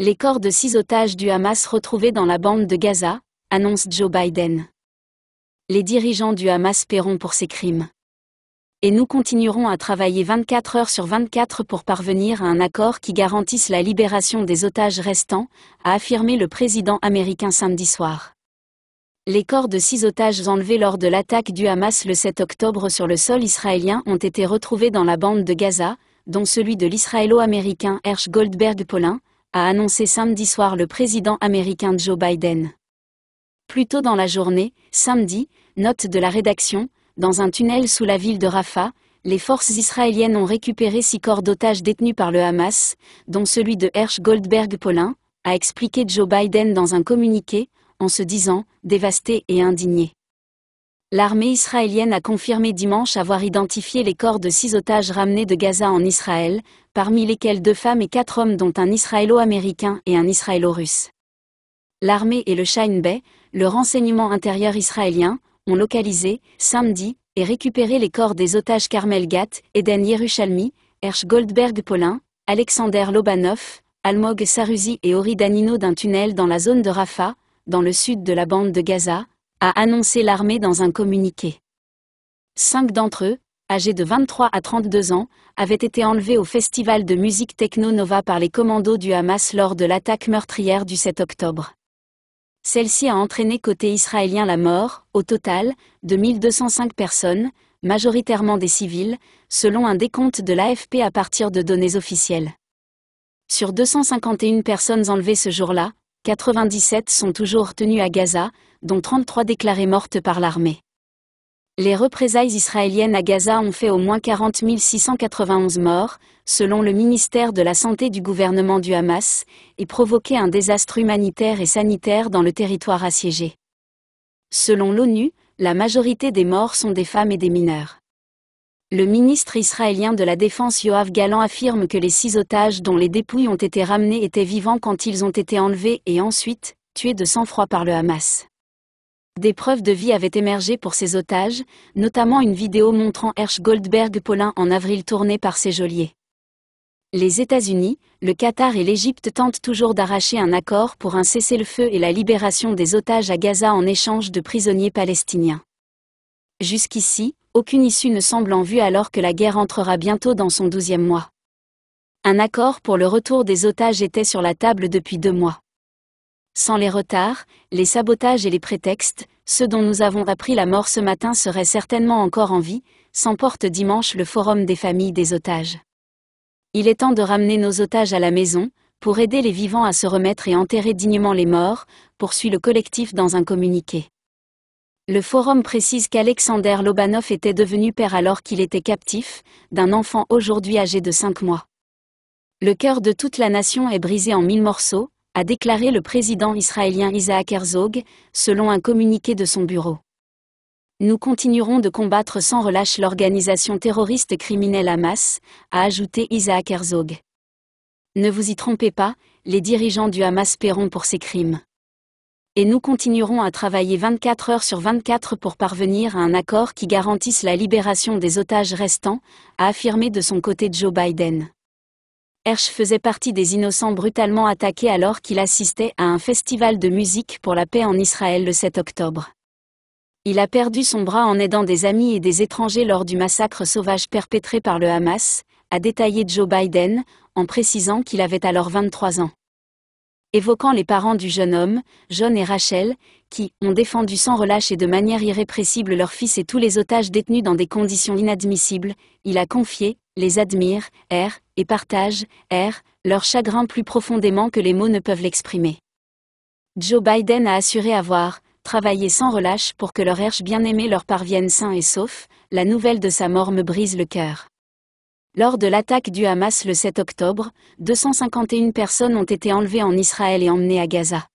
Les corps de six otages du Hamas retrouvés dans la bande de Gaza, annonce Joe Biden. Les dirigeants du Hamas paieront pour ces crimes. Et nous continuerons à travailler 24 heures sur 24 pour parvenir à un accord qui garantisse la libération des otages restants, a affirmé le président américain samedi soir. Les corps de six otages enlevés lors de l'attaque du Hamas le 7 octobre sur le sol israélien ont été retrouvés dans la bande de Gaza, dont celui de l'israélo-américain Hersh Goldberg-Polin, a annoncé samedi soir le président américain Joe Biden. Plus tôt dans la journée, samedi, note de la rédaction, dans un tunnel sous la ville de Rafah, les forces israéliennes ont récupéré six corps d'otages détenus par le Hamas, dont celui de Hersch Goldberg polin a expliqué Joe Biden dans un communiqué, en se disant dévasté et indigné. L'armée israélienne a confirmé dimanche avoir identifié les corps de six otages ramenés de Gaza en Israël, parmi lesquels deux femmes et quatre hommes dont un israélo-américain et un israélo-russe. L'armée et le Shine Bay, le renseignement intérieur israélien, ont localisé, samedi, et récupéré les corps des otages Carmel Gat, Eden Yerushalmi, Hersh goldberg polin Alexander Lobanov, Almog Saruzi et Ori Danino d'un tunnel dans la zone de Rafah, dans le sud de la bande de Gaza, a annoncé l'armée dans un communiqué. Cinq d'entre eux, âgés de 23 à 32 ans, avaient été enlevés au festival de musique Techno Nova par les commandos du Hamas lors de l'attaque meurtrière du 7 octobre. Celle-ci a entraîné côté israélien la mort, au total, de 1205 personnes, majoritairement des civils, selon un décompte de l'AFP à partir de données officielles. Sur 251 personnes enlevées ce jour-là, 97 sont toujours tenues à Gaza, dont 33 déclarées mortes par l'armée. Les représailles israéliennes à Gaza ont fait au moins 40 691 morts, selon le ministère de la Santé du gouvernement du Hamas, et provoqué un désastre humanitaire et sanitaire dans le territoire assiégé. Selon l'ONU, la majorité des morts sont des femmes et des mineurs. Le ministre israélien de la Défense Yoav Galan affirme que les six otages dont les dépouilles ont été ramenées étaient vivants quand ils ont été enlevés et ensuite, tués de sang-froid par le Hamas. Des preuves de vie avaient émergé pour ces otages, notamment une vidéo montrant Hersch Goldberg Paulin en avril tournée par ses geôliers. Les États-Unis, le Qatar et l'Égypte tentent toujours d'arracher un accord pour un cessez-le-feu et la libération des otages à Gaza en échange de prisonniers palestiniens. Jusqu'ici, aucune issue ne semble en vue alors que la guerre entrera bientôt dans son douzième mois. Un accord pour le retour des otages était sur la table depuis deux mois. Sans les retards, les sabotages et les prétextes, ceux dont nous avons appris la mort ce matin seraient certainement encore en vie, s'emporte dimanche le forum des familles des otages. Il est temps de ramener nos otages à la maison, pour aider les vivants à se remettre et enterrer dignement les morts, poursuit le collectif dans un communiqué. Le forum précise qu'Alexander Lobanov était devenu père alors qu'il était captif, d'un enfant aujourd'hui âgé de 5 mois. Le cœur de toute la nation est brisé en mille morceaux, a déclaré le président israélien Isaac Herzog, selon un communiqué de son bureau. Nous continuerons de combattre sans relâche l'organisation terroriste criminelle Hamas, a ajouté Isaac Herzog. Ne vous y trompez pas, les dirigeants du Hamas paieront pour ces crimes et nous continuerons à travailler 24 heures sur 24 pour parvenir à un accord qui garantisse la libération des otages restants, a affirmé de son côté Joe Biden. Hersch faisait partie des innocents brutalement attaqués alors qu'il assistait à un festival de musique pour la paix en Israël le 7 octobre. Il a perdu son bras en aidant des amis et des étrangers lors du massacre sauvage perpétré par le Hamas, a détaillé Joe Biden, en précisant qu'il avait alors 23 ans évoquant les parents du jeune homme, John et Rachel, qui ont défendu sans relâche et de manière irrépressible leur fils et tous les otages détenus dans des conditions inadmissibles, il a confié, les admire, r, et partage, r, leur chagrin plus profondément que les mots ne peuvent l'exprimer. Joe Biden a assuré avoir travaillé sans relâche pour que leur herche bien-aimé leur parvienne sain et sauf, la nouvelle de sa mort me brise le cœur. Lors de l'attaque du Hamas le 7 octobre, 251 personnes ont été enlevées en Israël et emmenées à Gaza.